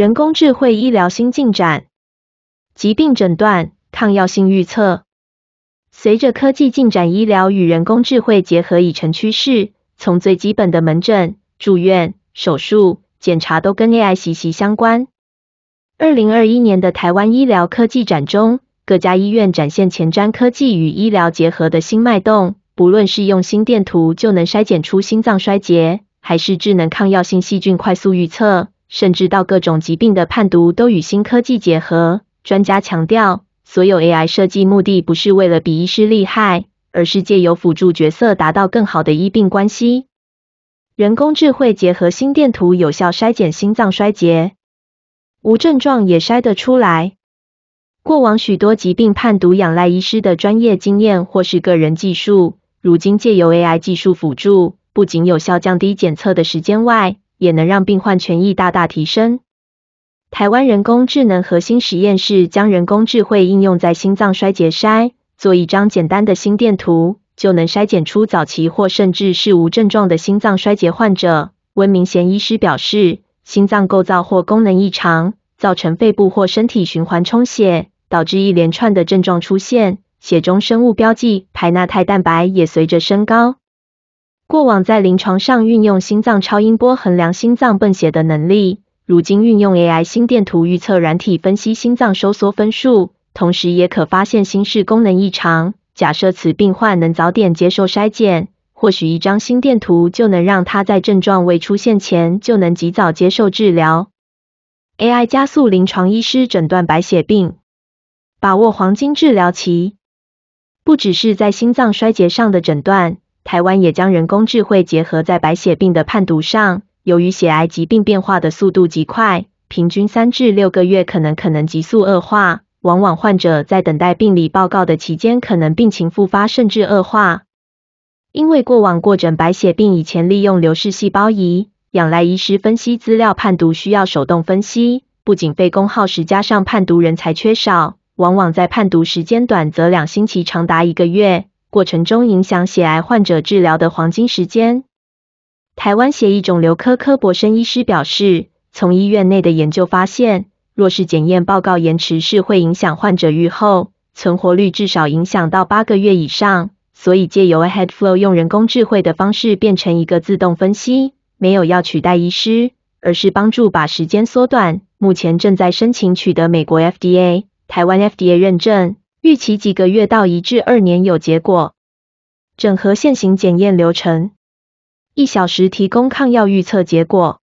人工智慧医疗新进展，疾病诊断、抗药性预测。随着科技进展，医疗与人工智慧结合已成趋势，从最基本的门诊、住院、手术、检查都跟 AI 息息相关。二零二一年的台湾医疗科技展中，各家医院展现前瞻科技与医疗结合的新脉动，不论是用心电图就能筛检出心脏衰竭，还是智能抗药性细菌快速预测。甚至到各种疾病的判读都与新科技结合。专家强调，所有 AI 设计目的不是为了比医师厉害，而是借由辅助角色达到更好的医病关系。人工智慧结合心电图，有效筛检心脏衰竭，无症状也筛得出来。过往许多疾病判读仰赖医师的专业经验或是个人技术，如今借由 AI 技术辅助，不仅有效降低检测的时间外。也能让病患权益大大提升。台湾人工智能核心实验室将人工智慧应用在心脏衰竭筛，做一张简单的心电图，就能筛检出早期或甚至是无症状的心脏衰竭患者。温明贤医师表示，心脏构造或功能异常，造成肺部或身体循环充血，导致一连串的症状出现，血中生物标记、排钠肽蛋白也随着升高。过往在临床上运用心脏超音波衡量心脏泵血的能力，如今运用 AI 心电图预测软体分析心脏收缩分数，同时也可发现心室功能异常。假设此病患能早点接受筛检，或许一张心电图就能让他在症状未出现前就能及早接受治疗。AI 加速临床医师诊断白血病，把握黄金治疗期，不只是在心脏衰竭上的诊断。台湾也将人工智慧结合在白血病的判读上。由于血癌疾病变化的速度极快，平均三至六个月可能可能急速恶化，往往患者在等待病理报告的期间，可能病情复发甚至恶化。因为过往过诊白血病以前利用流式细胞仪，仰赖医师分析资料判读需要手动分析，不仅费工耗时，加上判读人才缺少，往往在判读时间短则两星期，长达一个月。过程中影响血癌患者治疗的黄金时间。台湾协议肿瘤科科博生医师表示，从医院内的研究发现，若是检验报告延迟，是会影响患者预后，存活率至少影响到八个月以上。所以借由 a HeadFlow 用人工智慧的方式变成一个自动分析，没有要取代医师，而是帮助把时间缩短。目前正在申请取得美国 FDA、台湾 FDA 认证。预期几个月到一至二年有结果，整合现行检验流程，一小时提供抗药预测结果。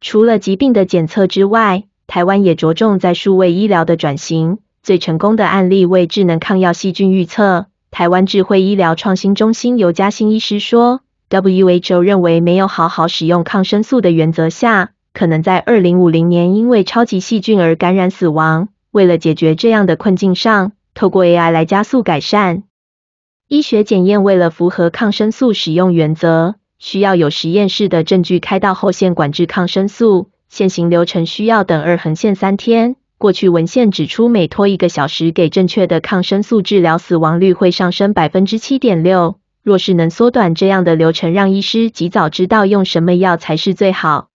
除了疾病的检测之外，台湾也着重在数位医疗的转型。最成功的案例为智能抗药细菌预测。台湾智慧医疗创新中心尤嘉兴医师说，WHO 认为没有好好使用抗生素的原则下，可能在二零五零年因为超级细菌而感染死亡。为了解决这样的困境上，透过 AI 来加速改善医学检验，为了符合抗生素使用原则，需要有实验室的证据开到后线管制抗生素。现行流程需要等二横线三天，过去文献指出每拖一个小时给正确的抗生素治疗，死亡率会上升百分之七点六。若是能缩短这样的流程，让医师及早知道用什么药才是最好。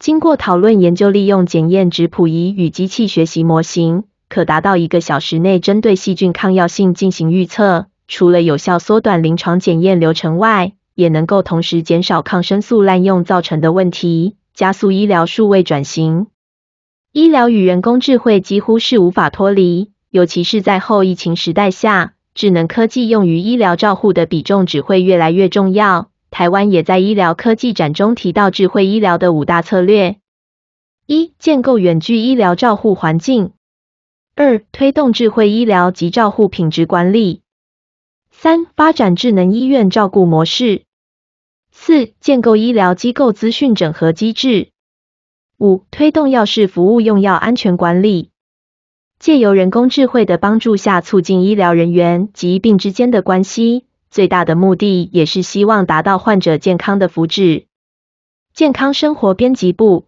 经过讨论研究，利用检验质谱仪与机器学习模型。可达到一个小时内针对细菌抗药性进行预测，除了有效缩短临床检验流程外，也能够同时减少抗生素滥用造成的问题，加速医疗数位转型。医疗与人工智慧几乎是无法脱离，尤其是在后疫情时代下，智能科技用于医疗照护的比重只会越来越重要。台湾也在医疗科技展中提到智慧医疗的五大策略：一、建构远距医疗照护环境。二、推动智慧医疗及照护品质管理；三、发展智能医院照顾模式；四、建构医疗机构资讯整合机制；五、推动药事服务用药安全管理。借由人工智慧的帮助下，促进医疗人员及病之间的关系，最大的目的也是希望达到患者健康的福祉。健康生活编辑部。